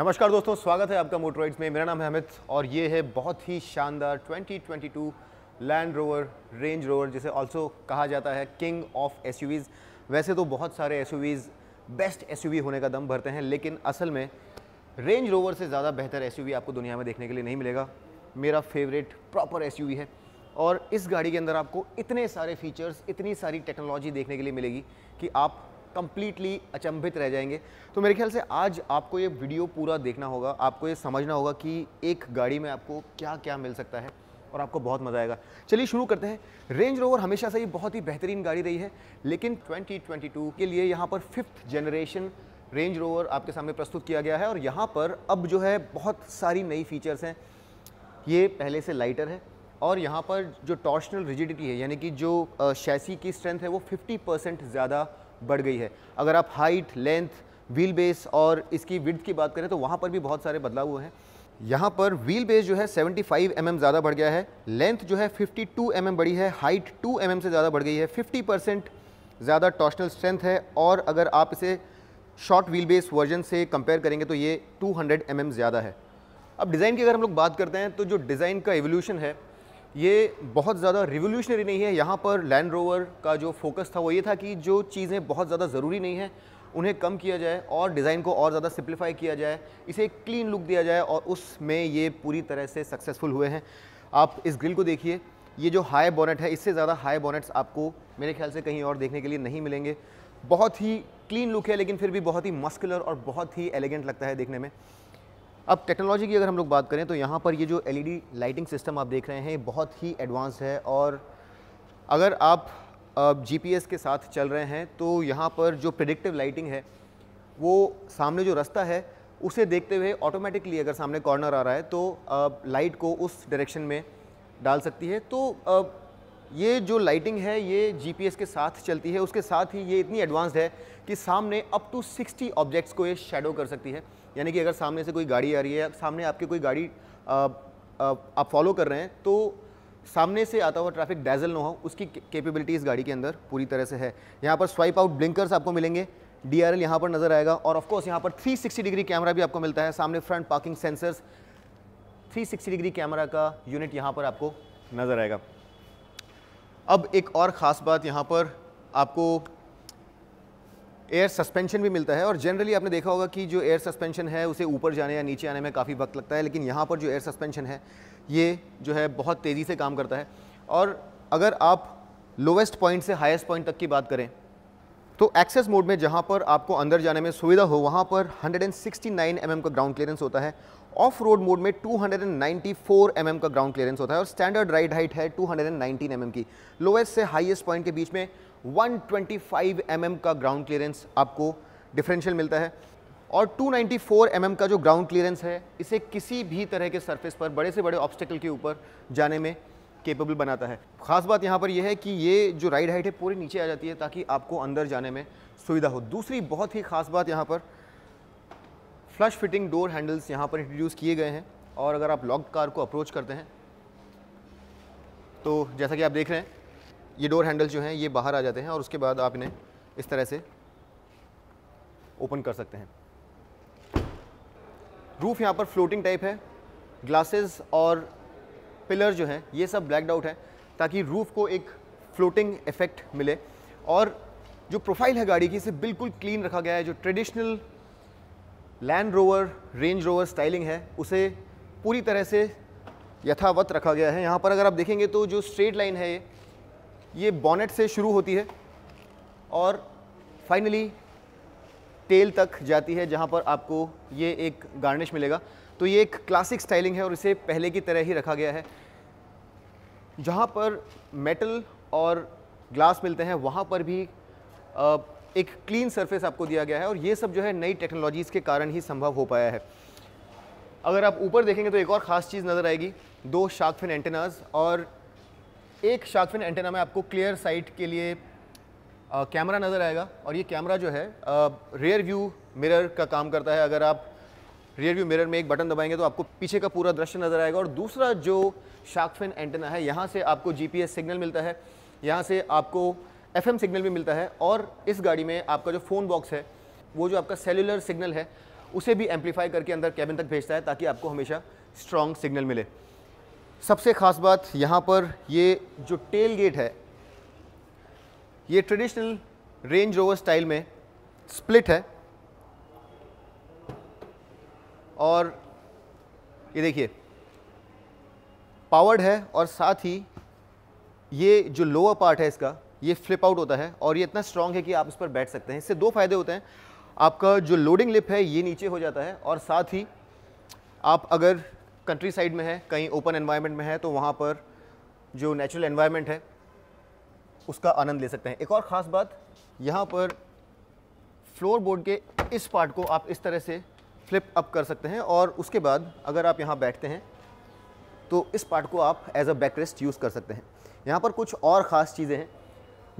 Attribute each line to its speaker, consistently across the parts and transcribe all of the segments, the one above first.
Speaker 1: नमस्कार दोस्तों स्वागत है आपका मोटराइड्स में मेरा नाम है अमित और ये है बहुत ही शानदार 2022 लैंड रोवर रेंज रोवर जिसे ऑल्सो कहा जाता है किंग ऑफ एस वैसे तो बहुत सारे एस बेस्ट एस होने का दम भरते हैं लेकिन असल में रेंज रोवर से ज़्यादा बेहतर एस आपको दुनिया में देखने के लिए नहीं मिलेगा मेरा फेवरेट प्रॉपर एस है और इस गाड़ी के अंदर आपको इतने सारे फीचर्स इतनी सारी टेक्नोलॉजी देखने के लिए मिलेगी कि आप कम्प्लीटली अचंभित रह जाएंगे तो मेरे ख्याल से आज आपको ये वीडियो पूरा देखना होगा आपको ये समझना होगा कि एक गाड़ी में आपको क्या क्या मिल सकता है और आपको बहुत मज़ा आएगा चलिए शुरू करते हैं रेंज रोवर हमेशा से ही बहुत ही बेहतरीन गाड़ी रही है लेकिन 2022 के लिए यहाँ पर फिफ्थ जनरेशन रेंज रोवर आपके सामने प्रस्तुत किया गया है और यहाँ पर अब जो है बहुत सारी नई फीचर्स हैं ये पहले से लाइटर है और यहाँ पर जो टॉर्शनल रिजिडिटी है यानी कि जो शैसी की स्ट्रेंथ है वो 50 परसेंट ज़्यादा बढ़ गई है अगर आप हाइट लेंथ व्हील बेस और इसकी विड्थ की बात करें तो वहाँ पर भी बहुत सारे बदलाव हुए हैं यहाँ पर व्हील बेस जो है 75 फाइव mm ज़्यादा बढ़ गया है लेंथ जो है 52 टू mm बढ़ी है हाइट 2 mm से ज़्यादा बढ़ गई है 50 परसेंट ज़्यादा टॉर्शनल स्ट्रेंथ है और अगर आप इसे शॉर्ट व्हील बेस वर्जन से कंपेयर करेंगे तो ये 200 हंड्रेड mm ज़्यादा है अब डिज़ाइन की अगर हम लोग बात करते हैं तो जो डिज़ाइन का एवोल्यूशन है ये बहुत ज़्यादा रिवोल्यूशनरी नहीं है यहाँ पर लैंड रोवर का जो फोकस था वो ये था कि जो चीज़ें बहुत ज़्यादा ज़रूरी नहीं है उन्हें कम किया जाए और डिज़ाइन को और ज़्यादा सिंप्लीफाई किया जाए इसे एक क्लीन लुक दिया जाए और उसमें ये पूरी तरह से सक्सेसफुल हुए हैं आप इस ग्रिल को देखिए ये जो हाई बोनेट है इससे ज़्यादा हाई बोनेट्स आपको मेरे ख्याल से कहीं और देखने के लिए नहीं मिलेंगे बहुत ही क्लीन लुक है लेकिन फिर भी बहुत ही मस्कुलर और बहुत ही एलिगेंट लगता है देखने में अब टेक्नोलॉजी की अगर हम लोग बात करें तो यहाँ पर ये जो एलईडी लाइटिंग सिस्टम आप देख रहे हैं बहुत ही एडवांस है और अगर आप जीपीएस के साथ चल रहे हैं तो यहाँ पर जो प्रिडिक्टिव लाइटिंग है वो सामने जो रास्ता है उसे देखते हुए ऑटोमेटिकली अगर सामने कॉर्नर आ रहा है तो लाइट को उस डायरेक्शन में डाल सकती है तो ये जो लाइटिंग है ये जीपीएस के साथ चलती है उसके साथ ही ये इतनी एडवांस्ड है कि सामने अप टू 60 ऑब्जेक्ट्स को ये शेडो कर सकती है यानी कि अगर सामने से कोई गाड़ी आ रही है सामने आपके कोई गाड़ी आ, आ, आप फॉलो कर रहे हैं तो सामने से आता हुआ ट्रैफिक डैजल ना हो उसकी कैपेबिलिटी इस गाड़ी के अंदर पूरी तरह से है यहाँ पर स्वाइप आउट ब्लिंकर्स आपको मिलेंगे डी आर यहाँ पर नज़र आएगा और ऑफकोर्स यहाँ पर 360 डिग्री कैमरा भी आपको मिलता है सामने front parking sensors 360 degree camera का यूनिट यहाँ पर आपको नज़र आएगा अब एक और ख़ास बात यहाँ पर आपको एयर सस्पेंशन भी मिलता है और जनरली आपने देखा होगा कि जो एयर सस्पेंशन है उसे ऊपर जाने या नीचे आने में काफ़ी वक्त लगता है लेकिन यहाँ पर जो एयर सस्पेंशन है ये जो है बहुत तेज़ी से काम करता है और अगर आप लोवेस्ट पॉइंट से हाईएस्ट पॉइंट तक की बात करें तो एक्सेस मोड में जहाँ पर आपको अंदर जाने में सुविधा हो वहाँ पर 169 एम mm का ग्राउंड क्लियरेंस होता है ऑफ रोड मोड में 294 mm का ग्राउंड क्लियरेंस होता है और स्टैंडर्ड राइड हाइट है 219 mm की लोएस्ट से हाईएस्ट पॉइंट के बीच में 125 mm का ग्राउंड क्लियरेंस आपको डिफरेंशियल मिलता है और 294 mm का जो ग्राउंड क्लियरेंस है इसे किसी भी तरह के सरफेस पर बड़े से बड़े ऑब्स्टिकल के ऊपर जाने में केपेबल बनाता है खास बात यहाँ पर यह है कि ये जो राइड हाइट है पूरी नीचे आ जाती है ताकि आपको अंदर जाने में सुविधा हो दूसरी बहुत ही खास बात यहाँ पर फ्लश फिटिंग डोर हैंडल्स यहाँ पर इंट्रोड्यूस किए गए हैं और अगर आप लॉक्ड कार को अप्रोच करते हैं तो जैसा कि आप देख रहे हैं ये डोर हैंडल्स जो हैं ये बाहर आ जाते हैं और उसके बाद आप इन्हें इस तरह से ओपन कर सकते हैं रूफ़ यहाँ पर फ्लोटिंग टाइप है ग्लासेस और पिलर जो हैं ये सब ब्लैकड आउट हैं ताकि रूफ़ को एक फ्लोटिंग इफेक्ट मिले और जो प्रोफाइल है गाड़ी की इसे बिल्कुल क्लीन रखा गया है जो traditional Land Rover Range Rover styling है उसे पूरी तरह से यथावत रखा गया है यहाँ पर अगर आप देखेंगे तो जो स्ट्रेट लाइन है ये ये बॉनेट से शुरू होती है और फाइनली टेल तक जाती है जहाँ पर आपको ये एक गार्निश मिलेगा तो ये एक क्लासिक स्टाइलिंग है और इसे पहले की तरह ही रखा गया है जहाँ पर मेटल और ग्लास मिलते हैं वहाँ पर भी एक क्लीन सरफेस आपको दिया गया है और ये सब जो है नई टेक्नोलॉजीज़ के कारण ही संभव हो पाया है अगर आप ऊपर देखेंगे तो एक और ख़ास चीज़ नज़र आएगी दो शार्क फिन एंटेनाज और एक शार्क फिन एंटेना में आपको क्लियर साइट के लिए कैमरा नज़र आएगा और ये कैमरा जो है रेयर व्यू मिरर का काम करता है अगर आप रेयर व्यू मिरर में एक बटन दबाएंगे तो आपको पीछे का पूरा दृश्य नज़र आएगा और दूसरा जो शार्क फिन एंटेना है यहाँ से आपको जी सिग्नल मिलता है यहाँ से आपको एफ सिग्नल भी मिलता है और इस गाड़ी में आपका जो फ़ोन बॉक्स है वो जो आपका सेलुलर सिग्नल है उसे भी एम्पलीफाई करके अंदर कैबिन तक भेजता है ताकि आपको हमेशा स्ट्रॉन्ग सिग्नल मिले सबसे ख़ास बात यहाँ पर ये जो टेल गेट है ये ट्रेडिशनल रेंज रोवर स्टाइल में स्प्लिट है और ये देखिए पावर्ड है और साथ ही ये जो लोअर पार्ट है इसका ये फ्लिप आउट होता है और ये इतना स्ट्रॉन्ग है कि आप इस पर बैठ सकते हैं इससे दो फायदे होते हैं आपका जो लोडिंग लिप है ये नीचे हो जाता है और साथ ही आप अगर कंट्री साइड में है कहीं ओपन एनवायरनमेंट में है तो वहाँ पर जो नेचुरल एनवायरनमेंट है उसका आनंद ले सकते हैं एक और ख़ास बात यहाँ पर फ्लोर बोर्ड के इस पार्ट को आप इस तरह से फ्लिप अप कर सकते हैं और उसके बाद अगर आप यहाँ बैठते हैं तो इस पार्ट को आप as a backrest use कर सकते हैं यहाँ पर कुछ और ख़ास चीज़ें हैं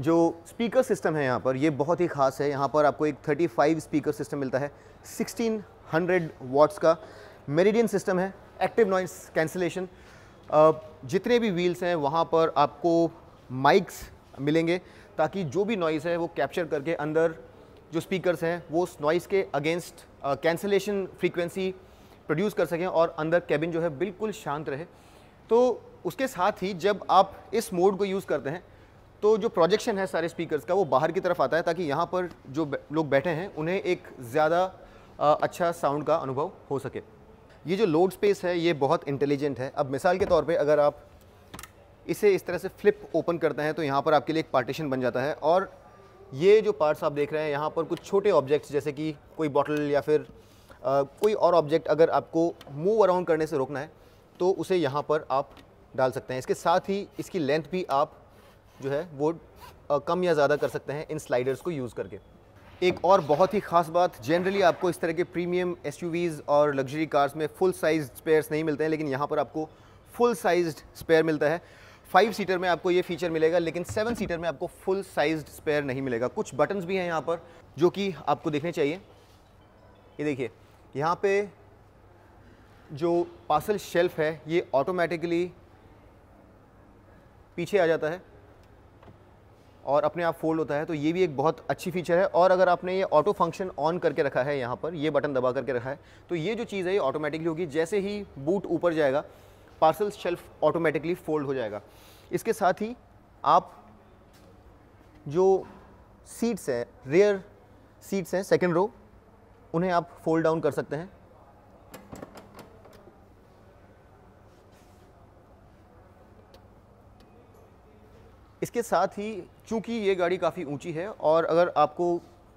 Speaker 1: जो स्पीकर सिस्टम है यहाँ पर ये बहुत ही ख़ास है यहाँ पर आपको एक 35 स्पीकर सिस्टम मिलता है 1600 वॉट्स का मेरिडियन सिस्टम है एक्टिव नॉइस कैंसिलेशन जितने भी व्हील्स हैं वहाँ पर आपको माइक्स मिलेंगे ताकि जो भी नॉइस है वो कैप्चर करके अंदर जो स्पीकर्स हैं वो उस नॉइज़ के अगेंस्ट कैंसिलेशन फ्रीक्वेंसी प्रोड्यूस कर सकें और अंदर कैबिन जो है बिल्कुल शांत रहे तो उसके साथ ही जब आप इस मोड को यूज़ करते हैं तो जो प्रोजेक्शन है सारे स्पीकर्स का वो बाहर की तरफ आता है ताकि यहाँ पर जो लोग बैठे हैं उन्हें एक ज़्यादा अच्छा साउंड का अनुभव हो सके ये जो लोड स्पेस है ये बहुत इंटेलिजेंट है अब मिसाल के तौर पे अगर आप इसे इस तरह से फ्लिप ओपन करते हैं तो यहाँ पर आपके लिए एक पार्टीशन बन जाता है और ये जो पार्ट्स आप देख रहे हैं यहाँ पर कुछ छोटे ऑब्जेक्ट्स जैसे कि कोई बॉटल या फिर आ, कोई और ऑब्जेक्ट अगर आपको मूव अराउंड करने से रोकना है तो उसे यहाँ पर आप डाल सकते हैं इसके साथ ही इसकी लेंथ भी आप जो है वो कम या ज़्यादा कर सकते हैं इन स्लाइडर्स को यूज़ करके एक और बहुत ही ख़ास बात जनरली आपको इस तरह के प्रीमियम एसयूवीज़ और लग्जरी कार्स में फुल साइज स्पेयर्स नहीं मिलते हैं लेकिन यहाँ पर आपको फुल साइज स्पेयर मिलता है फाइव सीटर में आपको ये फीचर मिलेगा लेकिन सेवन सीटर में आपको फुल साइज स्पेयर नहीं मिलेगा कुछ बटन्स भी हैं यहाँ पर जो कि आपको देखने चाहिए ये देखिए यहाँ पे जो पार्सल शेल्फ है ये ऑटोमेटिकली पीछे आ जाता है और अपने आप फोल्ड होता है तो ये भी एक बहुत अच्छी फीचर है और अगर आपने ये ऑटो फंक्शन ऑन करके रखा है यहाँ पर ये बटन दबा करके रखा है तो ये जो चीज़ है ये ऑटोमेटिकली होगी जैसे ही बूट ऊपर जाएगा पार्सल शेल्फ ऑटोमेटिकली फोल्ड हो जाएगा इसके साथ ही आप जो सीट्स हैं रेयर सीट्स हैं सेकेंड रो उन्हें आप फोल्ड डाउन कर सकते हैं इसके साथ ही चूँकि ये गाड़ी काफ़ी ऊंची है और अगर आपको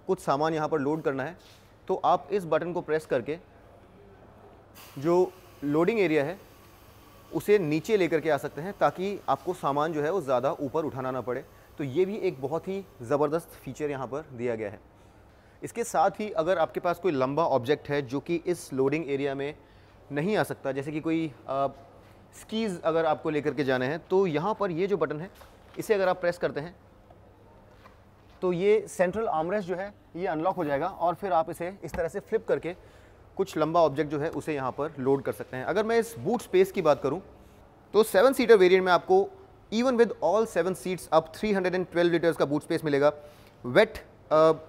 Speaker 1: कुछ सामान यहाँ पर लोड करना है तो आप इस बटन को प्रेस करके जो लोडिंग एरिया है उसे नीचे लेकर के आ सकते हैं ताकि आपको सामान जो है वो ज़्यादा ऊपर उठाना ना पड़े तो ये भी एक बहुत ही ज़बरदस्त फीचर यहाँ पर दिया गया है इसके साथ ही अगर आपके पास कोई लंबा ऑब्जेक्ट है जो कि इस लोडिंग एरिया में नहीं आ सकता जैसे कि कोई आ, स्कीज़ अगर आपको लेकर के जाना है तो यहाँ पर ये जो बटन है इसे अगर आप प्रेस करते हैं तो ये सेंट्रल आमरेस जो है ये अनलॉक हो जाएगा और फिर आप इसे इस तरह से फ्लिप करके कुछ लंबा ऑब्जेक्ट जो है उसे यहाँ पर लोड कर सकते हैं अगर मैं इस बूट स्पेस की बात करूँ तो सेवन सीटर वेरियंट में आपको even with all seven seats अब थ्री लीटर्स का बूट स्पेस मिलेगा वेट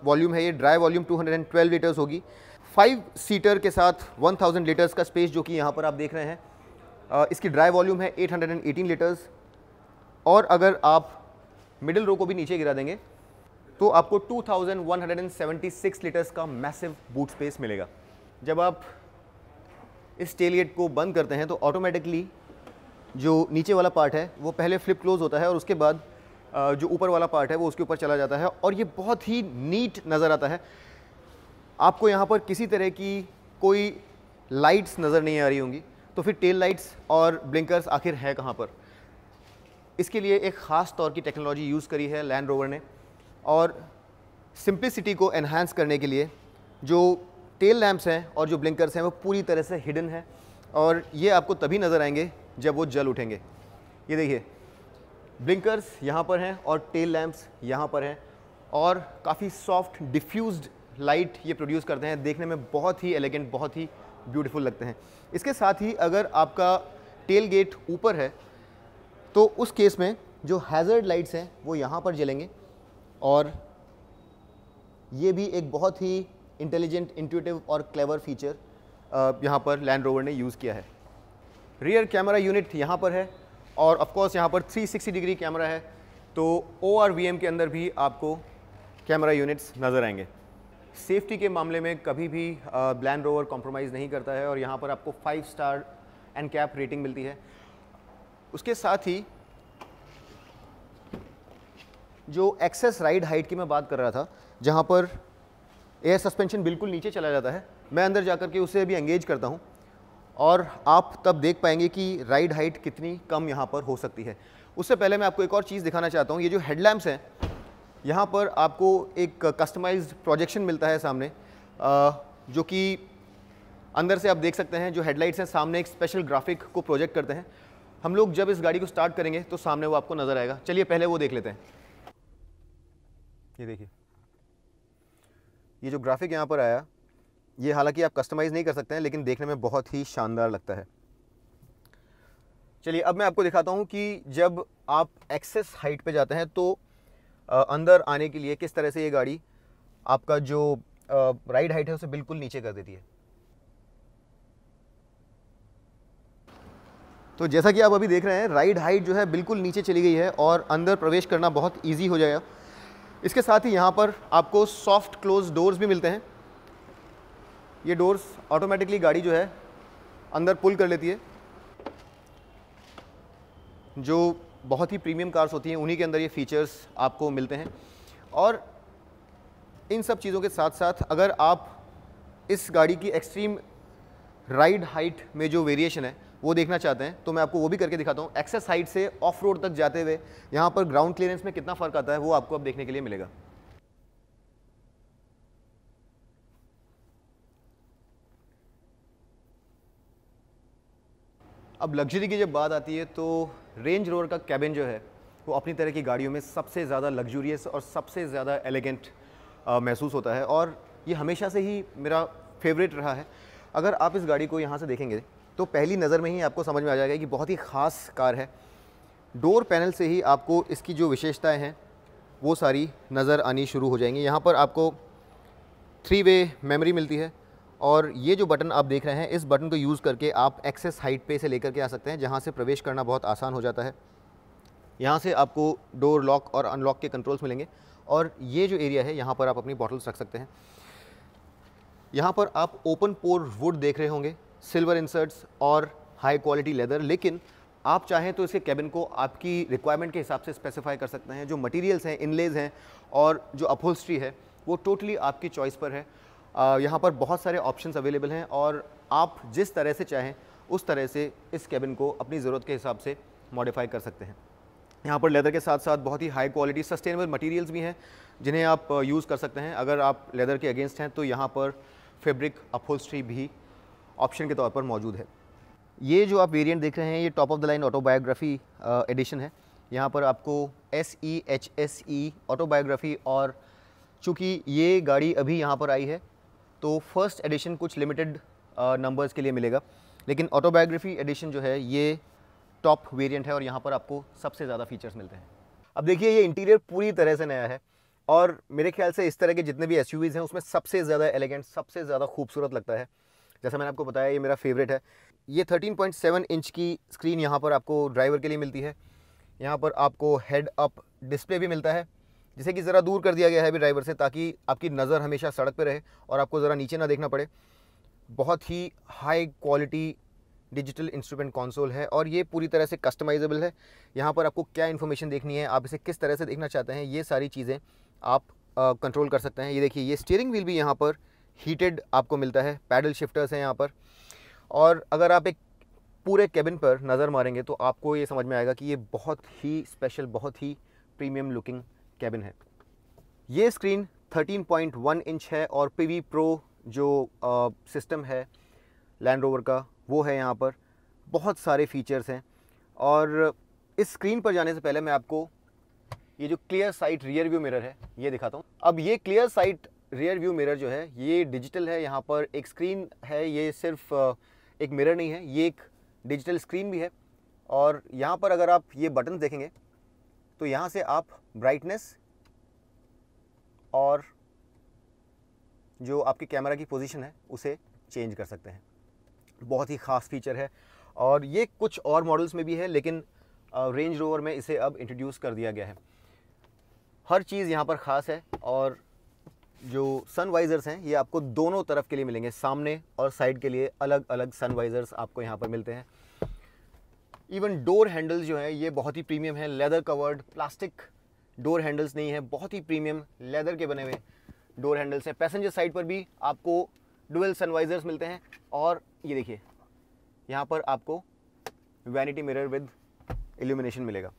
Speaker 1: वॉल्यूम uh, है ये ड्राई वॉल्यूम 212 लीटर्स होगी फाइव सीटर के साथ 1000 लीटर्स का स्पेस जो कि यहाँ पर आप देख रहे हैं uh, इसकी ड्राई वॉल्यूम है 818 लीटर्स और अगर आप मिडिल रो को भी नीचे गिरा देंगे तो आपको 2176 लीटर्स का मैसिव बूट स्पेस मिलेगा जब आप इस टेलियट को बंद करते हैं तो ऑटोमेटिकली जो नीचे वाला पार्ट है वो पहले फ्लिप क्लोज होता है और उसके बाद जो ऊपर वाला पार्ट है वो उसके ऊपर चला जाता है और ये बहुत ही नीट नज़र आता है आपको यहाँ पर किसी तरह की कोई लाइट्स नज़र नहीं आ रही होंगी तो फिर टेल लाइट्स और ब्लिंकर्स आखिर है कहाँ पर इसके लिए एक ख़ास तौर की टेक्नोलॉजी यूज़ करी है लैंड रोवर ने और सिंप्लिसिटी को एनहांस करने के लिए जो टेल लैम्प्स हैं और जो ब्लिंकर्स हैं वो पूरी तरह से हिडन हैं और ये आपको तभी नज़र आएंगे जब वो जल उठेंगे ये देखिए ब्लिंकर्स यहाँ पर हैं और टेल लैम्प्स यहाँ पर हैं और काफ़ी सॉफ्ट डिफ्यूज लाइट ये प्रोड्यूस करते हैं देखने में बहुत ही एलिगेंट बहुत ही ब्यूटीफुल लगते हैं इसके साथ ही अगर आपका टेल गेट ऊपर है तो उस केस में जो हैज़र्ड लाइट्स हैं वो यहाँ पर जलेंगे और ये भी एक बहुत ही इंटेलिजेंट इंट्यूटिव और क्लेवर फीचर यहाँ पर लैंड रोवर ने यूज़ किया है रियर कैमरा यूनिट यहाँ पर है और ऑफ़कोर्स यहाँ पर 360 डिग्री कैमरा है तो ओ आर वी एम के अंदर भी आपको कैमरा यूनिट्स नज़र आएंगे सेफ्टी के मामले में कभी भी लैंड रोवर कॉम्प्रोमाइज़ नहीं करता है और यहाँ पर आपको five star NCAP rating मिलती है उसके साथ ही जो एक्सेस राइड हाइट की मैं बात कर रहा था जहाँ पर एयर सस्पेंशन बिल्कुल नीचे चला जाता है मैं अंदर जाकर के उसे अभी एंगेज करता हूँ और आप तब देख पाएंगे कि राइड हाइट कितनी कम यहाँ पर हो सकती है उससे पहले मैं आपको एक और चीज़ दिखाना चाहता हूँ ये जो हेडलैम्प्स हैं यहाँ पर आपको एक कस्टमाइज्ड प्रोजेक्शन मिलता है सामने जो कि अंदर से आप देख सकते हैं जो हेडलाइट्स हैं सामने एक स्पेशल ग्राफिक को प्रोजेक्ट करते हैं हम लोग जब इस गाड़ी को स्टार्ट करेंगे तो सामने वो आपको नज़र आएगा चलिए पहले वो देख लेते हैं ये देखिए ये जो ग्राफिक यहाँ पर आया ये हालांकि आप कस्टमाइज़ नहीं कर सकते हैं लेकिन देखने में बहुत ही शानदार लगता है चलिए अब मैं आपको दिखाता हूँ कि जब आप एक्सेस हाइट पे जाते हैं तो अंदर आने के लिए किस तरह से ये गाड़ी आपका जो राइड हाइट है उसे बिल्कुल नीचे कर देती है तो जैसा कि आप अभी देख रहे हैं राइड हाइट जो है बिल्कुल नीचे चली गई है और अंदर प्रवेश करना बहुत ईजी हो जाएगा इसके साथ ही यहाँ पर आपको सॉफ्ट क्लोज डोर्स भी मिलते हैं ये डोर्स ऑटोमेटिकली गाड़ी जो है अंदर पुल कर लेती है जो बहुत ही प्रीमियम कार्स होती हैं उन्हीं के अंदर ये फीचर्स आपको मिलते हैं और इन सब चीज़ों के साथ साथ अगर आप इस गाड़ी की एक्सट्रीम राइड हाइट में जो वेरिएशन है वो देखना चाहते हैं तो मैं आपको वो भी करके दिखाता हूँ एक्सेस हाइट से ऑफ रोड तक जाते हुए यहाँ पर ग्राउंड क्लियरेंस में कितना फ़र्क आता है वो आपको अब देखने के लिए मिलेगा अब लग्जरी की जब बात आती है तो रेंज रोवर का कैबिन जो है वो अपनी तरह की गाड़ियों में सबसे ज़्यादा लग्जूरियस और सबसे ज़्यादा एलिगेंट महसूस होता है और ये हमेशा से ही मेरा फेवरेट रहा है अगर आप इस गाड़ी को यहाँ से देखेंगे तो पहली नज़र में ही आपको समझ में आ जाएगा कि बहुत ही ख़ास कार है डोर पैनल से ही आपको इसकी जो विशेषताएं हैं वो सारी नज़र आनी शुरू हो जाएंगी यहाँ पर आपको थ्री वे मेमोरी मिलती है और ये जो बटन आप देख रहे हैं इस बटन को यूज़ करके आप एक्सेस हाइट पे से लेकर के आ सकते हैं जहाँ से प्रवेश करना बहुत आसान हो जाता है यहाँ से आपको डोर लॉक और अनलॉक के कंट्रोल्स मिलेंगे और ये जो एरिया है यहाँ पर आप अपनी बॉटल्स रख सकते हैं यहाँ पर आप ओपन पोर वुड देख रहे होंगे सिल्वर इंसर्ट्स और हाई क्वालिटी लेदर लेकिन आप चाहें तो इसके कैबिन को आपकी रिक्वायरमेंट के हिसाब से स्पेसिफाई कर सकते हैं जो मटेरियल्स हैं इनलेज हैं और जो अपहोल्स्ट्री है वो टोटली आपकी चॉइस पर है यहाँ पर बहुत सारे ऑप्शंस अवेलेबल हैं और आप जिस तरह से चाहें उस तरह से इस कैबिन को अपनी ज़रूरत के हिसाब से मॉडिफाई कर सकते हैं यहाँ पर लेदर के साथ साथ बहुत ही हाई क्वालिटी सस्टेनेबल मटीरियल्स भी हैं जिन्हें आप यूज़ कर सकते हैं अगर आप लेदर के अगेंस्ट हैं तो यहाँ पर फेब्रिक अपहोल्स्ट्री भी ऑप्शन के तौर पर मौजूद है ये जो आप वेरिएंट देख रहे हैं ये top of the line autobiography edition है यहाँ पर आपको S E H S E autobiography और चूँकि ये गाड़ी अभी यहाँ पर आई है तो फर्स्ट एडिशन कुछ लिमिटेड नंबर्स uh, के लिए मिलेगा लेकिन ऑटोबायोग्राफी एडिशन जो है ये टॉप वेरिएंट है और यहाँ पर आपको सबसे ज़्यादा फीचर्स मिलते हैं अब देखिए ये इंटीरियर पूरी तरह से नया है और मेरे ख्याल से इस तरह के जितने भी एस हैं उसमें सबसे ज़्यादा एलिगेंट सबसे ज़्यादा खूबसूरत लगता है जैसा मैंने आपको बताया ये मेरा फेवरेट है ये 13.7 इंच की स्क्रीन यहाँ पर आपको ड्राइवर के लिए मिलती है यहाँ पर आपको हेड अप डिस्प्ले भी मिलता है जिसे कि ज़रा दूर कर दिया गया है अभी ड्राइवर से ताकि आपकी नज़र हमेशा सड़क पर रहे और आपको ज़रा नीचे ना देखना पड़े बहुत ही high quality digital instrument console है और ये पूरी तरह से कस्टमाइजेबल है यहाँ पर आपको क्या इन्फॉर्मेशन देखनी है आप इसे किस तरह से देखना चाहते हैं ये सारी चीज़ें आप कंट्रोल कर सकते हैं ये देखिए ये स्टीयरिंग व्हील भी यहाँ पर हीटेड आपको मिलता है पैडल शिफ्टर्स हैं यहाँ पर और अगर आप एक पूरे केबिन पर नज़र मारेंगे तो आपको ये समझ में आएगा कि ये बहुत ही स्पेशल बहुत ही प्रीमियम लुकिंग केबिन है ये स्क्रीन 13.1 इंच है और पी वी प्रो जो सिस्टम है लैंड रोवर का वो है यहाँ पर बहुत सारे फीचर्स हैं और इस स्क्रीन पर जाने से पहले मैं आपको ये जो clear sight rear view mirror है ये दिखाता हूँ अब ये clear sight rear view mirror जो है ये डिजिटल है यहाँ पर एक स्क्रीन है ये सिर्फ एक मिरर नहीं है ये एक डिजिटल स्क्रीन भी है और यहाँ पर अगर आप ये बटन देखेंगे तो यहाँ से आप ब्राइटनेस और जो आपके कैमरा की पोजीशन है उसे चेंज कर सकते हैं बहुत ही ख़ास फीचर है और ये कुछ और मॉडल्स में भी है लेकिन रेंज रोवर में इसे अब इंट्रोड्यूस कर दिया गया है हर चीज़ यहाँ पर ख़ास है और जो सन वाइज़र्स हैं ये आपको दोनों तरफ के लिए मिलेंगे सामने और साइड के लिए अलग अलग सन वाइज़र्स आपको यहाँ पर मिलते हैं इवन डोर हैंडल्स जो हैं ये बहुत ही प्रीमियम है leather covered plastic door handles नहीं है बहुत ही प्रीमियम लेदर के बने हुए डोर हैंडल्स हैं पैसेंजर साइड पर भी आपको डुअल सनवाइज़र्स मिलते हैं और ये देखिए यहाँ पर आपको वैनिटी मिरर विद एल्यूमिनेशन मिलेगा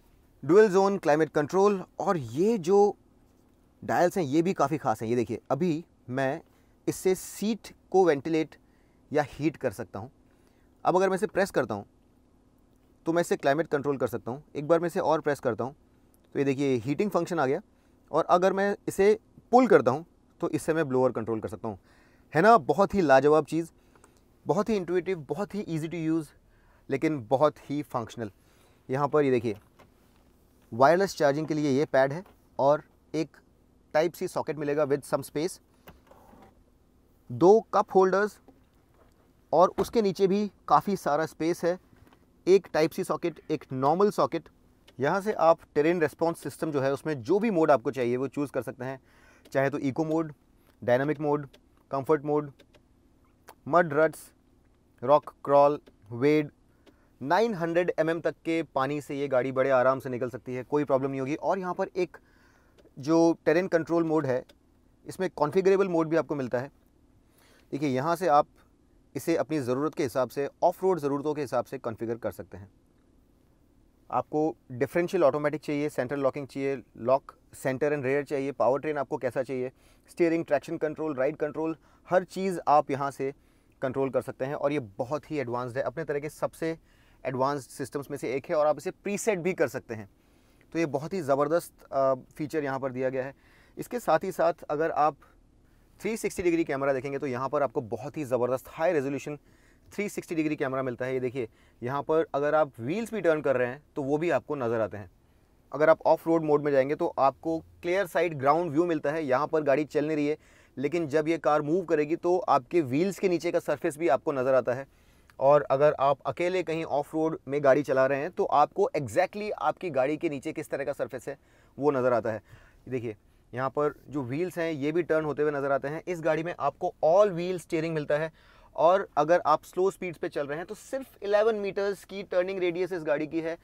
Speaker 1: डुअल जोन क्लाइमेट कंट्रोल और ये जो डायल्स हैं ये भी काफ़ी खास हैं ये देखिए अभी मैं इससे सीट को वेंटिलेट या हीट कर सकता हूँ अब अगर मैं इसे प्रेस करता हूँ तो मैं इसे क्लाइमेट कंट्रोल कर सकता हूँ एक बार मैं इसे और प्रेस करता हूँ तो ये देखिए हीटिंग फंक्शन आ गया और अगर मैं इसे पुल करता हूँ तो इससे मैं ब्लोअर कंट्रोल कर सकता हूँ है ना बहुत ही लाजवाब चीज़ बहुत ही इंटुएटिव बहुत ही ईजी टू यूज़ लेकिन बहुत ही फंक्शनल यहाँ पर ये देखिए वायरलेस चार्जिंग के लिए ये पैड है और एक टाइप सी सॉकेट मिलेगा विद सम स्पेस दो कप होल्डर्स और उसके नीचे भी काफ़ी सारा स्पेस है एक टाइप सी सॉकेट एक नॉर्मल सॉकेट यहाँ से आप टेरेन रेस्पॉन्स सिस्टम जो है उसमें जो भी मोड आपको चाहिए वो चूज़ कर सकते हैं चाहे तो eco mode dynamic mode comfort mode mud ruts rock crawl wade 900 hundred mm तक के पानी से ये गाड़ी बड़े आराम से निकल सकती है कोई प्रॉब्लम नहीं होगी और यहाँ पर एक जो टेरेन कंट्रोल मोड है इसमें कॉन्फ़िगरेबल मोड भी आपको मिलता है देखिए यहाँ से आप इसे अपनी ज़रूरत के हिसाब से ऑफ रोड ज़रूरतों के हिसाब से कॉन्फ़िगर कर सकते हैं आपको डिफरेंशियल ऑटोमेटिक चाहिए सेंटर लॉकिंग चाहिए लॉक सेंटर एंड रेयर चाहिए पावर ट्रेन आपको कैसा चाहिए steering traction control ride control हर चीज़ आप यहाँ से कंट्रोल कर सकते हैं और ये बहुत ही एडवांस्ड है अपने तरह के सबसे एडवांस्ड सिस्टम्स में से एक है और आप इसे प्रीसेट भी कर सकते हैं तो ये बहुत ही ज़बरदस्त फीचर यहाँ पर दिया गया है इसके साथ ही साथ अगर आप 360 डिग्री कैमरा देखेंगे तो यहाँ पर आपको बहुत ही ज़बरदस्त हाई रेजोल्यूशन 360 डिग्री कैमरा मिलता है ये देखिए यहाँ पर अगर आप व्हील्स भी टर्न कर रहे हैं तो वो भी आपको नज़र आते हैं अगर आप ऑफ रोड मोड में जाएंगे तो आपको क्लियर साइड ग्राउंड व्यू मिलता है यहाँ पर गाड़ी चल नहीं रही है लेकिन जब ये कार मूव करेगी तो आपके व्हील्स के नीचे का सरफेस भी आपको नज़र आता है और अगर आप अकेले कहीं ऑफ रोड में गाड़ी चला रहे हैं तो आपको एग्जैक्टली exactly आपकी गाड़ी के नीचे किस तरह का सरफेस है वो नज़र आता है देखिए यहाँ पर जो व्हील्स हैं ये भी टर्न होते हुए नज़र आते हैं इस गाड़ी में आपको ऑल व्हील स्टेयरिंग मिलता है और अगर आप स्लो स्पीड्स पे चल रहे हैं तो सिर्फ 11 मीटर्स की टर्निंग रेडियस इस गाड़ी की है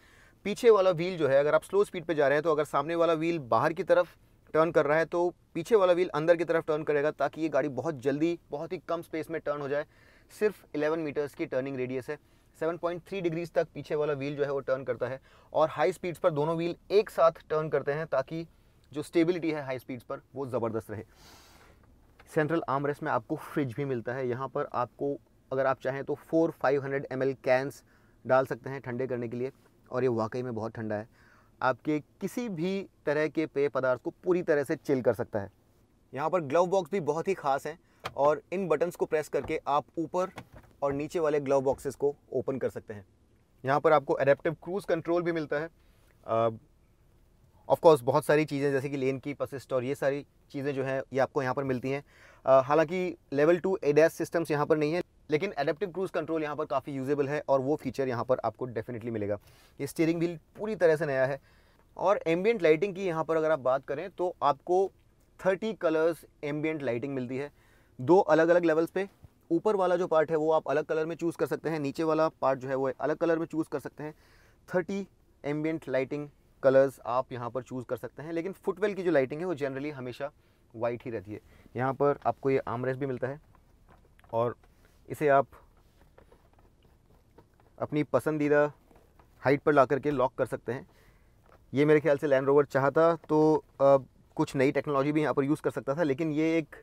Speaker 1: पीछे वाला व्हील जो है अगर आप स्लो स्पीड पे जा रहे हैं तो अगर सामने वाला व्हील बाहर की तरफ टर्न कर रहा है तो पीछे वाला व्हील अंदर की तरफ टर्न करेगा ताकि ये गाड़ी बहुत जल्दी बहुत ही कम स्पेस में टर्न हो जाए सिर्फ 11 मीटर्स की टर्निंग रेडियस है 7.3 डिग्रीज तक पीछे वाला व्हील जो है वो टर्न करता है और हाई स्पीड्स पर दोनों व्हील एक साथ टर्न करते हैं ताकि जो स्टेबिलिटी है हाई स्पीड्स पर वो ज़बरदस्त रहे सेंट्रल आर्म रेस्ट में आपको फ्रिज भी मिलता है यहाँ पर आपको अगर आप चाहें तो four five hundred M L cans डाल सकते हैं ठंडे करने के लिए और ये वाकई में बहुत ठंडा है आपके किसी भी तरह के पेय पदार्थ को पूरी तरह से चिल कर सकता है यहाँ पर ग्लव बॉक्स भी बहुत ही खास हैं और इन बटन्स को प्रेस करके आप ऊपर और नीचे वाले ग्लव बॉक्सेस को ओपन कर सकते हैं यहाँ पर आपको एडेप्टिव क्रूज़ कंट्रोल भी मिलता है ऑफकोर्स uh, बहुत सारी चीज़ें जैसे कि लेन की पसिस्ट और ये सारी चीज़ें जो हैं ये आपको यहाँ पर मिलती हैं हालांकि लेवल टू एडेस सिस्टम्स यहाँ पर नहीं है लेकिन एडेप्टिव क्रूज़ कंट्रोल यहाँ पर काफ़ी यूजेबल है और वो फीचर यहाँ पर आपको डेफिनेटली मिलेगा ये स्टीयरिंग व्हील पूरी तरह से नया है और एम्बियट लाइटिंग की यहाँ पर अगर आप बात करें तो आपको थर्टी कलर्स एम्बियंट लाइटिंग मिलती है दो अलग अलग लेवल्स पे ऊपर वाला जो पार्ट है वो आप अलग कलर में चूज़ कर सकते हैं नीचे वाला पार्ट जो है वो अलग कलर में चूज़ कर सकते हैं थर्टी एम्बियंट लाइटिंग कलर्स आप यहाँ पर चूज़ कर सकते हैं लेकिन फुटवेल की जो लाइटिंग है वो जनरली हमेशा वाइट ही रहती है यहाँ पर आपको ये आमरेस भी मिलता है और इसे आप अपनी पसंदीदा हाइट पर ला करके लॉक कर सकते हैं ये मेरे ख्याल से लैंड रोवर चाहता तो कुछ नई टेक्नोलॉजी भी यहाँ पर यूज़ कर सकता था लेकिन ये एक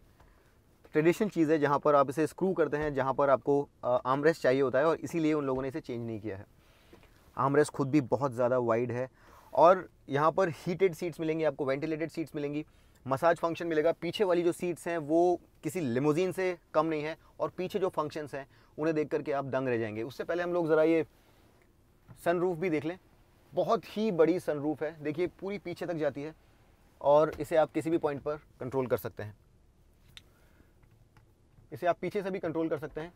Speaker 1: ट्रेडिशन चीज़ है जहाँ पर आप इसे स्क्रू करते हैं जहाँ पर आपको आमरेस चाहिए होता है और इसीलिए उन लोगों ने इसे चेंज नहीं किया है आमरेस खुद भी बहुत ज़्यादा वाइड है और यहाँ पर हीटेड सीट्स मिलेंगी आपको वेंटिलेटेड सीट्स मिलेंगी मसाज फंक्शन मिलेगा पीछे वाली जो सीट्स हैं वो किसी लिमोजीन से कम नहीं है और पीछे जो फंक्शंस हैं उन्हें देख करके आप दंग रह जाएंगे उससे पहले हम लोग ज़रा ये सनरूफ भी देख लें बहुत ही बड़ी सनरूफ है देखिए पूरी पीछे तक जाती है और इसे आप किसी भी पॉइंट पर कंट्रोल कर सकते हैं इसे आप पीछे से भी कंट्रोल कर सकते हैं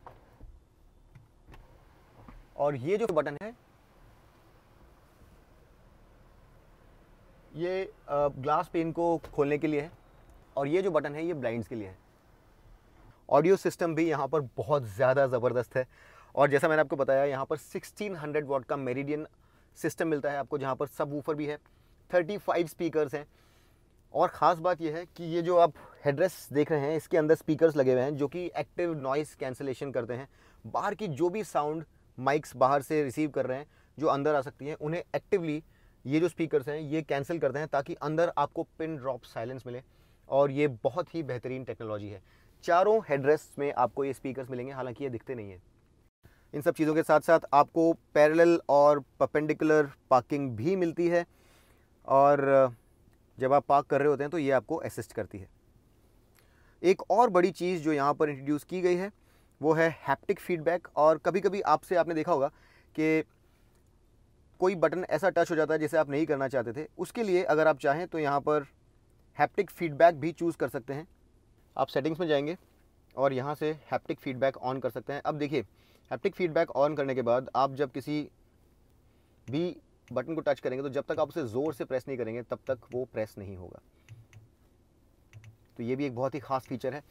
Speaker 1: और ये जो बटन है ये ग्लास पेन को खोलने के लिए है और ये जो बटन है ये ब्लाइंड्स के लिए है ऑडियो सिस्टम भी यहाँ पर बहुत ज़्यादा ज़बरदस्त है और जैसा मैंने आपको बताया यहाँ पर 1600 वॉट का मेरिडियन सिस्टम मिलता है आपको जहाँ पर सब वूफर भी है 35 स्पीकर्स हैं और ख़ास बात यह है कि ये जो आप हेडरेस देख रहे हैं इसके अंदर स्पीकर्स लगे हुए हैं जो कि एक्टिव नॉइस कैंसिलेशन करते हैं बाहर की जो भी साउंड माइक्स बाहर से रिसीव कर रहे हैं जो अंदर आ सकती हैं उन्हें एक्टिवली ये जो स्पीकर्स हैं ये कैंसिल करते हैं ताकि अंदर आपको पिन ड्रॉप साइलेंस मिले और ये बहुत ही बेहतरीन टेक्नोलॉजी है चारों हेडरेस में आपको ये स्पीकर्स मिलेंगे हालांकि ये दिखते नहीं हैं इन सब चीज़ों के साथ साथ आपको पैरेलल और पपेंडिकुलर पार्किंग भी मिलती है और जब आप पार्क कर रहे होते हैं तो ये आपको असिस्ट करती है एक और बड़ी चीज़ जो यहाँ पर इंट्रोड्यूस की गई है वो है हैप्टिक फीडबैक और कभी कभी आपसे आपने देखा होगा कि कोई बटन ऐसा टच हो जाता है जिसे आप नहीं करना चाहते थे उसके लिए अगर आप चाहें तो यहाँ पर हैप्टिक फीडबैक भी चूज़ कर सकते हैं आप सेटिंग्स में जाएंगे और यहाँ से हैप्टिक फीडबैक ऑन कर सकते हैं अब देखिए हैप्टिक फीडबैक ऑन करने के बाद आप जब किसी भी बटन को टच करेंगे तो जब तक आप उसे ज़ोर से प्रेस नहीं करेंगे तब तक वो प्रेस नहीं होगा तो ये भी एक बहुत ही खास फीचर है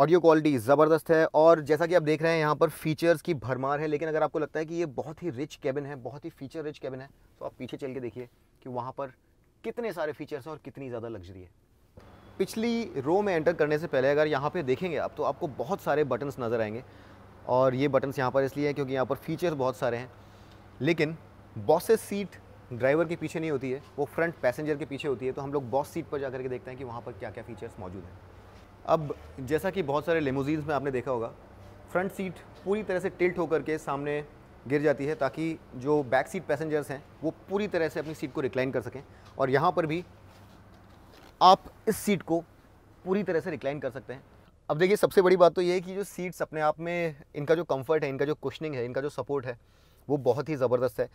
Speaker 1: ऑडियो क्वालिटी ज़बरदस्त है और जैसा कि आप देख रहे हैं यहाँ पर फीचर्स की भरमार है लेकिन अगर आपको लगता है कि ये बहुत ही रिच कैबिन है बहुत ही फीचर रिच कैबिन है तो आप पीछे चल के देखिए कि वहाँ पर कितने सारे फीचर्स हैं और कितनी ज़्यादा लग्जरी है पिछली रो में एंटर करने से पहले अगर यहाँ पर देखेंगे आप तो आपको बहुत सारे बटन्स नज़र आएंगे और ये बटन्स यहाँ पर इसलिए हैं क्योंकि यहाँ पर फीचर्स बहुत सारे हैं लेकिन बॉसेस सीट ड्राइवर के पीछे नहीं होती है वो फ्रंट पैसेंजर के पीछे होती है तो हम लोग बॉस सीट पर जा करके देखते हैं कि वहाँ पर क्या क्या फीचर्स मौजूद हैं अब जैसा कि बहुत सारे लेमोजीन्स में आपने देखा होगा फ्रंट सीट पूरी तरह से टिल्ट होकर के सामने गिर जाती है ताकि जो बैक सीट पैसेंजर्स हैं वो पूरी तरह से अपनी सीट को रिक्लाइन कर सकें और यहाँ पर भी आप इस सीट को पूरी तरह से रिक्लाइन कर सकते हैं अब देखिए सबसे बड़ी बात तो ये है कि जो सीट्स अपने आप में इनका जो कंफर्ट है इनका जो कुशनिंग है इनका जो सपोर्ट है वो बहुत ही ज़बरदस्त है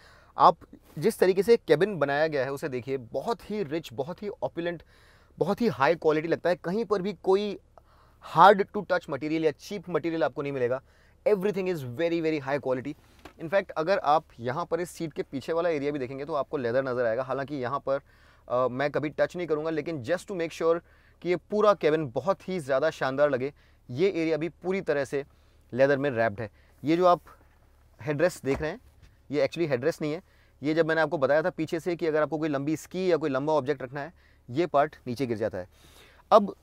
Speaker 1: आप जिस तरीके से केबिन बनाया गया है उसे देखिए बहुत ही रिच बहुत ही ऑपुलेंट बहुत ही हाई क्वालिटी लगता है कहीं पर भी कोई हार्ड टू टच मटेरियल या चीप मटेरियल आपको नहीं मिलेगा everything is very very high quality in fact अगर आप यहाँ पर इस सीट के पीछे वाला एरिया भी देखेंगे तो आपको लेदर नज़र आएगा हालांकि यहाँ पर आ, मैं कभी टच नहीं करूँगा लेकिन जस्ट टू मेक श्योर कि ये पूरा केबिन बहुत ही ज़्यादा शानदार लगे ये एरिया भी पूरी तरह से लेदर में रैप्ड है ये जो आप हेडरेस देख रहे हैं ये एक्चुअली हेडरेस नहीं है ये जब मैंने आपको बताया था पीछे से कि अगर आपको कोई लंबी स्की या कोई लंबा ऑब्जेक्ट रखना है ये पार्ट नीचे गिर जाता है अब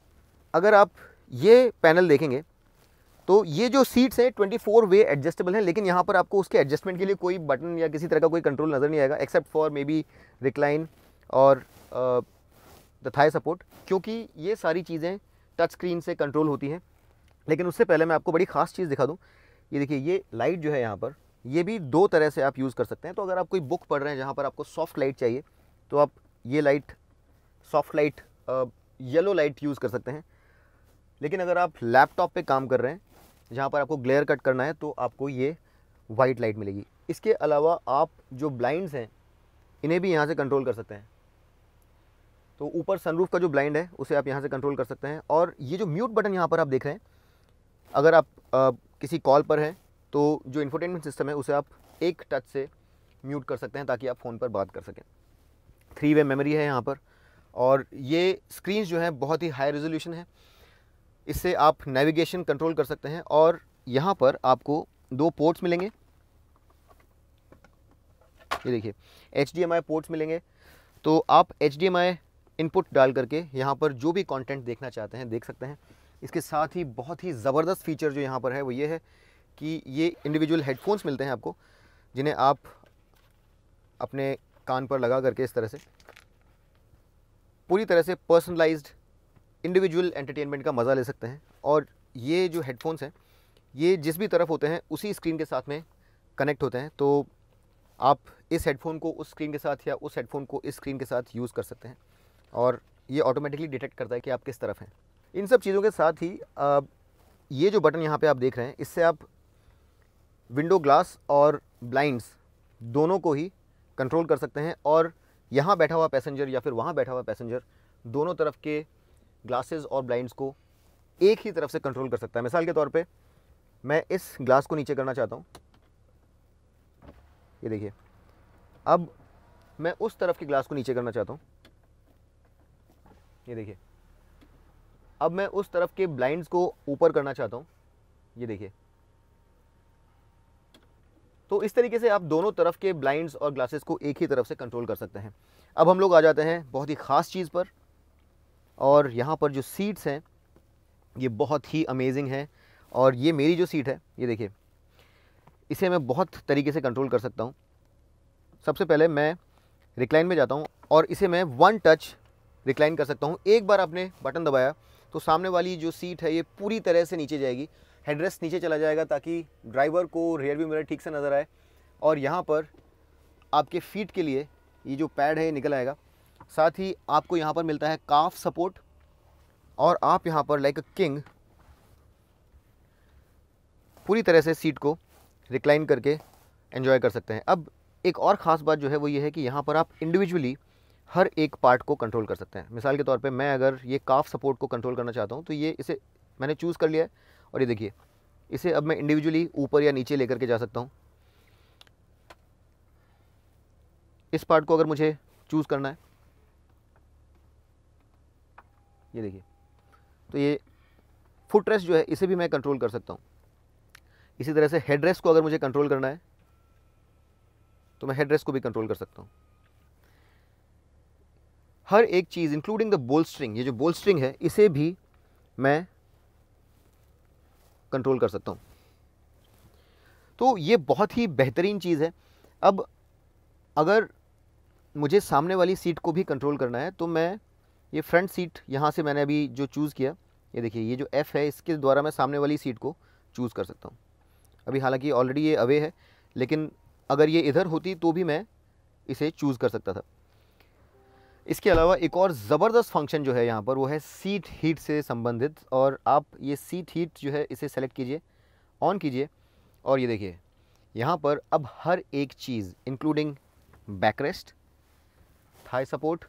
Speaker 1: अगर आप ये पैनल देखेंगे तो ये जो सीट्स हैं 24 वे एडजस्टेबल हैं लेकिन यहाँ पर आपको उसके एडजस्टमेंट के लिए कोई बटन या किसी तरह का कोई कंट्रोल नज़र नहीं आएगा except for maybe recline और द थाई सपोर्ट क्योंकि ये सारी चीज़ें टच स्क्रीन से कंट्रोल होती हैं लेकिन उससे पहले मैं आपको बड़ी खास चीज़ दिखा दूँ ये देखिए ये लाइट जो है यहाँ पर ये भी दो तरह से आप यूज़ कर सकते हैं तो अगर आप कोई बुक पढ़ रहे हैं जहाँ पर आपको सॉफ्ट लाइट चाहिए तो आप ये light soft light yellow light use कर सकते हैं लेकिन अगर आप लैपटॉप पे काम कर रहे हैं जहाँ पर आपको ग्लेयर कट करना है तो आपको ये वाइट लाइट मिलेगी इसके अलावा आप जो ब्लाइंड्स हैं इन्हें भी यहाँ से कंट्रोल कर सकते हैं तो ऊपर सनरूफ का जो ब्लाइंड है उसे आप यहाँ से कंट्रोल कर सकते हैं और ये जो म्यूट बटन यहाँ पर आप देख रहे हैं अगर आप आ, किसी कॉल पर हैं तो जो इन्फोटेनमेंट सिस्टम है उसे आप एक टच से म्यूट कर सकते हैं ताकि आप फ़ोन पर बात कर सकें थ्री वे मेमोरी है यहाँ पर और ये स्क्रीन जो है बहुत ही हाई रेजोल्यूशन है इससे आप नेविगेशन कंट्रोल कर सकते हैं और यहाँ पर आपको दो पोर्ट्स मिलेंगे ये देखिए एच पोर्ट्स मिलेंगे तो आप एच इनपुट डाल करके यहाँ पर जो भी कंटेंट देखना चाहते हैं देख सकते हैं इसके साथ ही बहुत ही ज़बरदस्त फीचर जो यहाँ पर है वो ये है कि ये इंडिविजुअल हेडफोन्स मिलते हैं आपको जिन्हें आप अपने कान पर लगा करके इस तरह से पूरी तरह से पर्सनलाइज्ड इंडिविजुअल एंटरटेनमेंट का मज़ा ले सकते हैं और ये जो हेडफोन्स हैं ये जिस भी तरफ होते हैं उसी स्क्रीन के साथ में कनेक्ट होते हैं तो आप इस हेडफोन को उस स्क्रीन के साथ या उस हेडफोन को इस स्क्रीन के साथ यूज़ कर सकते हैं और ये ऑटोमेटिकली डिटेक्ट करता है कि आप किस तरफ हैं इन सब चीज़ों के साथ ही आ, ये जो बटन यहाँ पे आप देख रहे हैं इससे आप विंडो ग्लास और ब्लाइंड्स दोनों को ही कंट्रोल कर सकते हैं और यहाँ बैठा हुआ पैसेंजर या फिर वहाँ बैठा हुआ पैसेंजर दोनों तरफ के ग्लासेस और ब्लाइंड्स को एक ही तरफ से कंट्रोल कर सकता है मिसाल के तौर पे मैं इस ग्लास को नीचे करना चाहता हूँ ये देखिए अब मैं उस तरफ के ग्लास को नीचे करना चाहता हूँ ये देखिए अब मैं उस तरफ के ब्लाइंड्स को ऊपर करना चाहता हूँ ये देखिए तो इस तरीके से आप दोनों तरफ के ब्लाइंड्स और ग्लासेस को एक ही तरफ से कंट्रोल कर सकते हैं अब हम लोग आ जाते हैं बहुत ही ख़ास चीज़ पर और यहाँ पर जो सीट्स हैं ये बहुत ही अमेजिंग है और ये मेरी जो सीट है ये देखिए इसे मैं बहुत तरीके से कंट्रोल कर सकता हूँ सबसे पहले मैं रिक्लाइन में जाता हूँ और इसे मैं वन टच रिक्लाइन कर सकता हूँ एक बार आपने बटन दबाया तो सामने वाली जो सीट है ये पूरी तरह से नीचे जाएगी हेडरेस्ट नीचे चला जाएगा ताकि ड्राइवर को रेयर व्यू मेरा ठीक से नज़र आए और यहाँ पर आपके फीट के लिए ये जो पैड है ये निकल आएगा साथ ही आपको यहाँ पर मिलता है काफ सपोर्ट और आप यहाँ पर लाइक अ किंग पूरी तरह से सीट को रिक्लाइन करके एंजॉय कर सकते हैं अब एक और ख़ास बात जो है वो ये है कि यहाँ पर आप इंडिविजुअली हर एक पार्ट को कंट्रोल कर सकते हैं मिसाल के तौर पे मैं अगर ये काफ सपोर्ट को कंट्रोल करना चाहता हूँ तो ये इसे मैंने चूज़ कर लिया है और ये देखिए इसे अब मैं इंडिविजुअली ऊपर या नीचे लेकर के जा सकता हूँ इस पार्ट को अगर मुझे चूज़ करना है ये देखिए तो ये फुट रेस्ट जो है इसे भी मैं कंट्रोल कर सकता हूँ इसी तरह से हेड रेस्ट को अगर मुझे कंट्रोल करना है तो मैं हेड रेस्ट को भी कंट्रोल कर सकता हूँ हर एक चीज़ इंक्लूडिंग द बोल स्ट्रिंग ये जो बोल स्ट्रिंग है इसे भी मैं कंट्रोल कर सकता हूँ तो ये बहुत ही बेहतरीन चीज़ है अब अगर मुझे सामने वाली सीट को भी कंट्रोल करना है तो मैं ये फ्रंट सीट यहाँ से मैंने अभी जो चूज़ किया ये देखिए ये जो एफ़ है इसके द्वारा मैं सामने वाली सीट को चूज़ कर सकता हूँ अभी हालांकि ऑलरेडी ये अवे है लेकिन अगर ये इधर होती तो भी मैं इसे चूज़ कर सकता था इसके अलावा एक और ज़बरदस्त फंक्शन जो है यहाँ पर वो है सीट हीट से संबंधित और आप ये सीट हीट जो है इसे सेलेक्ट कीजिए ऑन कीजिए और ये देखिए यहाँ पर अब हर एक चीज़ including backrest thigh support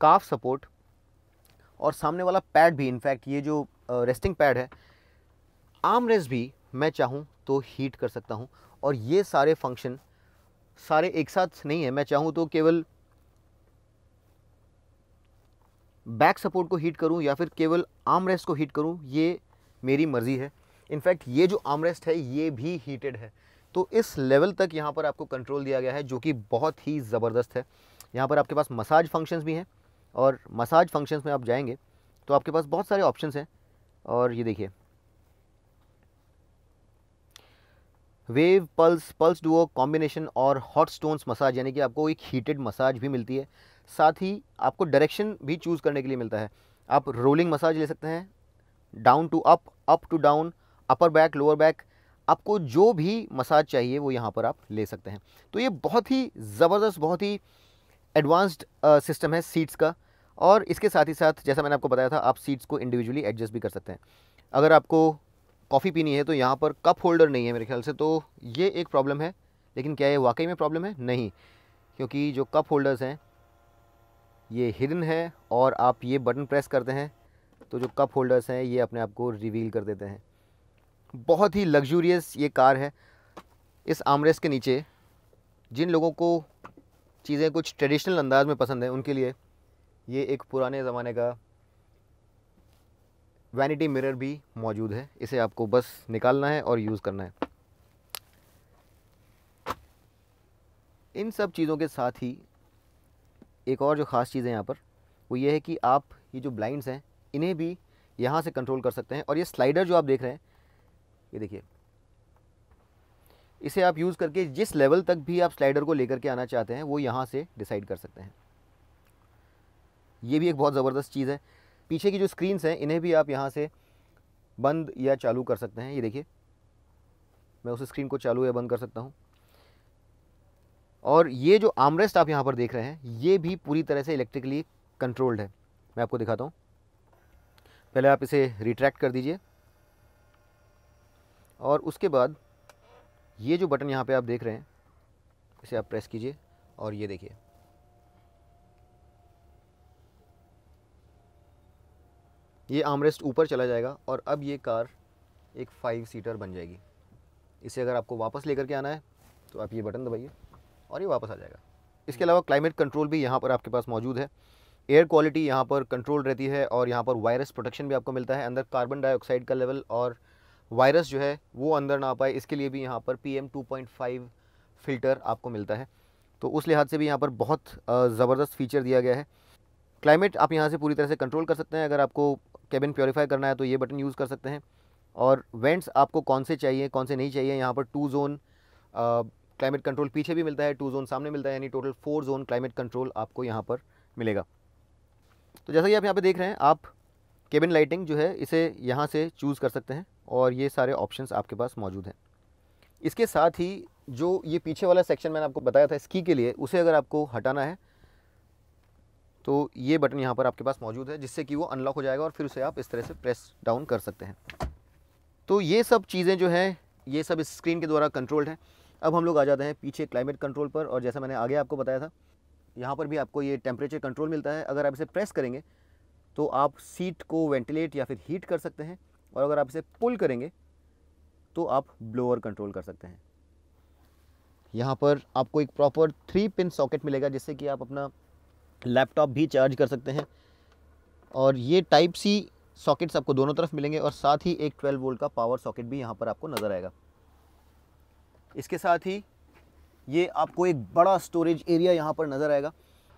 Speaker 1: calf support और सामने वाला पैड भी इनफैक्ट ये जो रेस्टिंग पैड है आर्म रेस्ट भी मैं चाहूँ तो हीट कर सकता हूँ और ये सारे फंक्शन सारे एक साथ नहीं है मैं चाहूँ तो केवल बैक सपोर्ट को हीट करूँ या फिर केवल आर्म रेस्ट को हीट करूँ ये मेरी मर्ज़ी है इनफैक्ट ये जो आर्म रेस्ट है ये भी हीटेड है तो इस लेवल तक यहाँ पर आपको कंट्रोल दिया गया है जो कि बहुत ही ज़बरदस्त है यहाँ पर आपके पास मसाज फंक्शंस भी हैं और मसाज फंक्शंस में आप जाएंगे तो आपके पास बहुत सारे ऑप्शंस हैं और ये देखिए wave pulse pulse duo combination और हॉट स्टोन्स मसाज यानी कि आपको एक हीटेड मसाज भी मिलती है साथ ही आपको डायरेक्शन भी चूज़ करने के लिए मिलता है आप रोलिंग मसाज ले सकते हैं down to up up to down upper back lower back आपको जो भी मसाज चाहिए वो यहाँ पर आप ले सकते हैं तो ये बहुत ही ज़बरदस्त बहुत ही एडवांस्ड सिस्टम है सीट्स का और इसके साथ ही साथ जैसा मैंने आपको बताया था आप सीट्स को इंडिविजुअली एडजस्ट भी कर सकते हैं अगर आपको कॉफ़ी पीनी है तो यहाँ पर कप होल्डर नहीं है मेरे ख्याल से तो ये एक प्रॉब्लम है लेकिन क्या ये वाकई में प्रॉब्लम है नहीं क्योंकि जो कप होल्डर्स हैं ये हिडन है और आप ये बटन प्रेस करते हैं तो जो कप होल्डर्स हैं ये अपने आप को रिवील कर देते हैं बहुत ही लग्जूरियस ये कार है इस आमरेस के नीचे जिन लोगों को चीज़ें कुछ ट्रेडिशनल अंदाज में पसंद हैं उनके लिए ये एक पुराने ज़माने का वैनिटी मिरर भी मौजूद है इसे आपको बस निकालना है और यूज़ करना है इन सब चीज़ों के साथ ही एक और जो ख़ास चीज़ है यहाँ पर वो ये है कि आप ये जो ब्लाइंड्स हैं इन्हें भी यहाँ से कंट्रोल कर सकते हैं और ये स्लाइडर जो आप देख रहे हैं ये देखिए इसे आप यूज़ करके जिस लेवल तक भी आप स्लाइडर को लेकर के आना चाहते हैं वो यहाँ से डिसाइड कर सकते हैं ये भी एक बहुत ज़बरदस्त चीज़ है पीछे की जो स्क्रीनस हैं इन्हें भी आप यहाँ से बंद या चालू कर सकते हैं ये देखिए मैं उस स्क्रीन को चालू या बंद कर सकता हूँ और ये जो आमरेस्ट आप यहाँ पर देख रहे हैं ये भी पूरी तरह से इलेक्ट्रिकली कंट्रोल्ड है मैं आपको दिखाता हूँ पहले आप इसे रिट्रैक्ट कर दीजिए और उसके बाद ये जो बटन यहाँ पे आप देख रहे हैं इसे आप प्रेस कीजिए और ये देखिए ये आमरेस्ट ऊपर चला जाएगा और अब ये कार एक फाइव सीटर बन जाएगी इसे अगर आपको वापस लेकर के आना है तो आप ये बटन दबाइए और ये वापस आ जाएगा इसके हम्म। अलावा क्लाइमेट कंट्रोल भी यहाँ पर आपके पास मौजूद है एयर क्वालिटी यहाँ पर कंट्रोल रहती है और यहाँ पर वायरस प्रोटेक्शन भी आपको मिलता है अंदर कार्बन डाइऑक्साइड का लेवल और वायरस जो है वो अंदर ना आ पाए इसके लिए भी यहाँ पर P M two point five filter आपको मिलता है तो उस लिहाज से भी यहाँ पर बहुत ज़बरदस्त फीचर दिया गया है क्लाइमेट आप यहाँ से पूरी तरह से कंट्रोल कर सकते हैं अगर आपको केबिन प्योरीफाई करना है तो ये बटन यूज़ कर सकते हैं और वेंट्स आपको कौन से चाहिए कौन से नहीं चाहिए यहाँ पर टू जोन क्लाइमेट कंट्रोल पीछे भी मिलता है टू जोन सामने मिलता है यानी total four zone climate control आपको यहाँ पर मिलेगा तो जैसा कि आप यहाँ पे देख रहे हैं आप केबिन लाइटिंग जो है इसे यहाँ से चूज़ कर सकते हैं और ये सारे ऑप्शंस आपके पास मौजूद हैं इसके साथ ही जो ये पीछे वाला सेक्शन मैंने आपको बताया था स्की के लिए उसे अगर आपको हटाना है तो ये बटन यहाँ पर आपके पास मौजूद है जिससे कि वो अनलॉक हो जाएगा और फिर उसे आप इस तरह से प्रेस डाउन कर सकते हैं तो ये सब चीज़ें जो हैं ये सब स्क्रीन के द्वारा कंट्रोल्ड हैं अब हम लोग आ जाते हैं पीछे क्लाइमेट कंट्रोल पर और जैसा मैंने आगे आपको बताया था यहाँ पर भी आपको ये टेम्परेचर कंट्रोल मिलता है अगर आप इसे प्रेस करेंगे तो आप सीट को वेंटिलेट या फिर हीट कर सकते हैं और अगर आप इसे पुल करेंगे तो आप ब्लोअर कंट्रोल कर सकते हैं यहाँ पर आपको एक प्रॉपर थ्री पिन सॉकेट मिलेगा जिससे कि आप अपना लैपटॉप भी चार्ज कर सकते हैं और ये टाइप सी सॉकेट्स आपको दोनों तरफ मिलेंगे और साथ ही एक 12 वोल्ट का पावर सॉकेट भी यहाँ पर आपको नज़र आएगा इसके साथ ही ये आपको एक बड़ा स्टोरेज एरिया यहाँ पर नज़र आएगा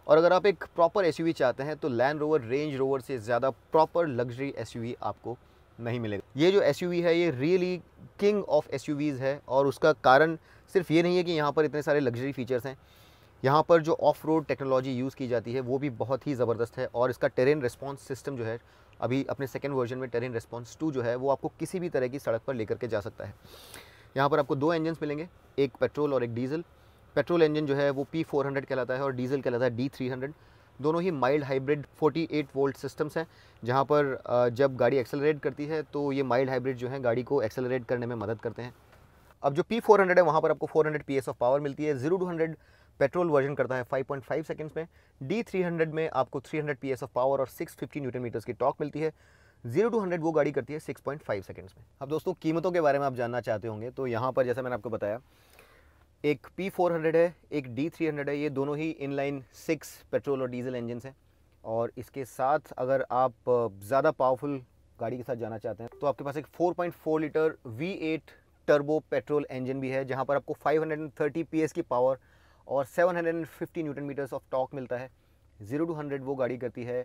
Speaker 1: और अगर आप एक प्रॉपर एस चाहते हैं तो लैंड रोवर रेंज रोवर से ज़्यादा प्रॉपर लग्जरी एस आपको नहीं मिलेगा ये जो एस है ये रियली किंग ऑफ एस है और उसका कारण सिर्फ ये नहीं है कि यहाँ पर इतने सारे लग्जरी फीचर्स हैं यहाँ पर जो ऑफ रोड टेक्नोलॉजी यूज़ की जाती है वो भी बहुत ही ज़बरदस्त है और इसका टेरेन रिस्पॉन्स सिस्टम जो है अभी अपने सेकेंड वर्जन में टेरेन रिस्पॉन्स टू जो है वो आपको किसी भी तरह की सड़क पर लेकर के जा सकता है यहाँ पर आपको दो इंजन मिलेंगे एक पेट्रोल और एक डीजल पेट्रोल इंजन जो है वो पी फोर हंड्रेड कहलाता है और डीजल कहलाता है डी थ्री हंड्रेड दोनों ही माइल्ड हाइब्रिड 48 वोल्ट सिस्टम्स हैं जहाँ पर जब गाड़ी एक्सेलरेट करती है तो ये माइल्ड हाइब्रिड जो है गाड़ी को एक्सेलरेट करने में मदद करते हैं अब जो P400 है वहाँ पर आपको 400 हंड्रेड पी ऑफ पावर मिलती है zero to hundred petrol version करता है 5.5 सेकंड्स में D300 में आपको 300 हंड्रेड पी ऑफ पावर और 650 न्यूटन मीटर्स की टॉक मिलती है जीरो टू हंड्रेड वो गाड़ी करती है सिक्स पॉइंट फाइव सेकेंड्स में अब दोस्तों कीमतों के बारे में आप जानना चाहते होंगे तो यहाँ पर जैसा मैंने आपको बताया एक पी फोर हंड्रेड है एक डी थ्री हंड्रेड है ये दोनों ही इनलाइन सिक्स पेट्रोल और डीजल इंजन हैं और इसके साथ अगर आप ज़्यादा पावरफुल गाड़ी के साथ जाना चाहते हैं तो आपके पास एक four litre eight turbo petrol engine भी है जहाँ पर आपको पी एस की पावर और fifty newton metres of torque मिलता है जीरो टू हंड्रेड वो गाड़ी करती है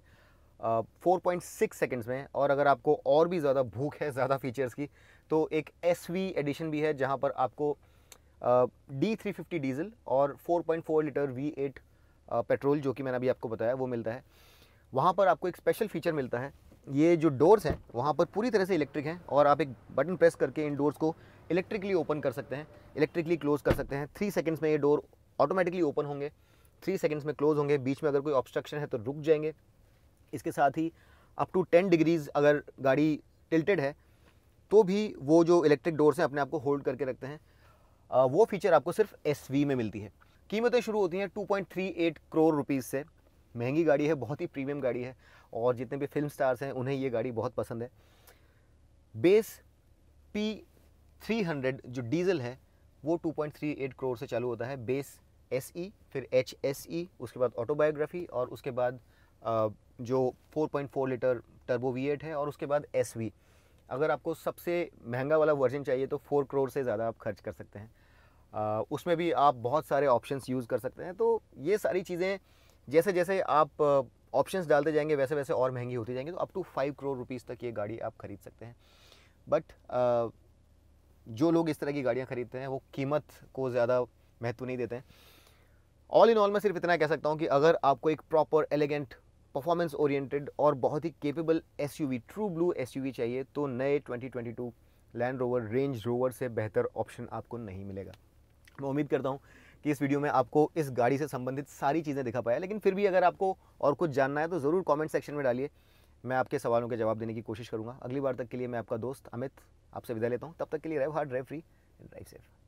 Speaker 1: फोर पॉइंट सिक्स सेकेंड्स में और अगर आपको और भी ज़्यादा भूख है ज़्यादा फीचर्स की तो एक एस वी एडिशन भी है जहाँ पर आपको डी थ्री फिफ्टी डीजल और four point four litre V eight petrol जो कि मैंने अभी आपको बताया वो मिलता है वहाँ पर आपको एक स्पेशल फीचर मिलता है ये जो डोर्स हैं वहाँ पर पूरी तरह से इलेक्ट्रिक हैं और आप एक बटन प्रेस करके इन डोर्स को इलेक्ट्रिकली ओपन कर सकते हैं इलेक्ट्रिकली क्लोज कर सकते हैं थ्री सेकेंड्स में ये डोर ऑटोमेटिकली ओपन होंगे थ्री सेकेंड्स में क्लोज होंगे बीच में अगर कोई ऑब्स्ट्रक्शन है तो रुक जाएंगे इसके साथ ही अप टू टेन डिग्रीज़ अगर गाड़ी टिल्टेड है तो भी वो जो इलेक्ट्रिक डोर्स हैं अपने आप को होल्ड करके रखते हैं वो फीचर आपको सिर्फ एस में मिलती है कीमतें शुरू होती हैं 2.38 करोड़ रुपीज़ से महंगी गाड़ी है बहुत ही प्रीमियम गाड़ी है और जितने भी फिल्म स्टार्स हैं उन्हें ये गाड़ी बहुत पसंद है बेस पी 300 जो डीजल है वो 2.38 करोड़ से चालू होता है बेस एस ई फिर एच एस ई उसके बाद ऑटोबायोग्राफी और उसके बाद जो 4.4 लीटर टर्बो वी है और उसके बाद एस अगर आपको सबसे महंगा वाला वर्जन चाहिए तो फोर करोड़ से ज़्यादा आप खर्च कर सकते हैं आ, उसमें भी आप बहुत सारे ऑप्शंस यूज़ कर सकते हैं तो ये सारी चीज़ें जैसे जैसे आप ऑप्शंस डालते जाएंगे वैसे वैसे और महंगी होती जाएंगी तो up to five crore rupees तक ये गाड़ी आप ख़रीद सकते हैं बट जो लोग इस तरह की गाड़ियाँ ख़रीदते हैं वो कीमत को ज़्यादा महत्व नहीं देते हैं ऑल इन ऑल मैं सिर्फ इतना कह सकता हूँ कि अगर आपको एक प्रॉपर एलिगेंट परफॉर्मेंस ओरिएंटेड और बहुत ही capable S true blue S चाहिए तो नए 2022 लैंड रोवर रेंज रोवर से बेहतर ऑप्शन आपको नहीं मिलेगा मैं उम्मीद करता हूँ कि इस वीडियो में आपको इस गाड़ी से संबंधित सारी चीज़ें दिखा पाया लेकिन फिर भी अगर आपको और कुछ जानना है तो ज़रूर कॉमेंट सेक्शन में डालिए मैं आपके सवालों के जवाब देने की कोशिश करूँगा अगली बार तक के लिए मैं आपका दोस्त अमित आपसे विदा लेता हूँ तब तक के लिए drive hard drive free drive safe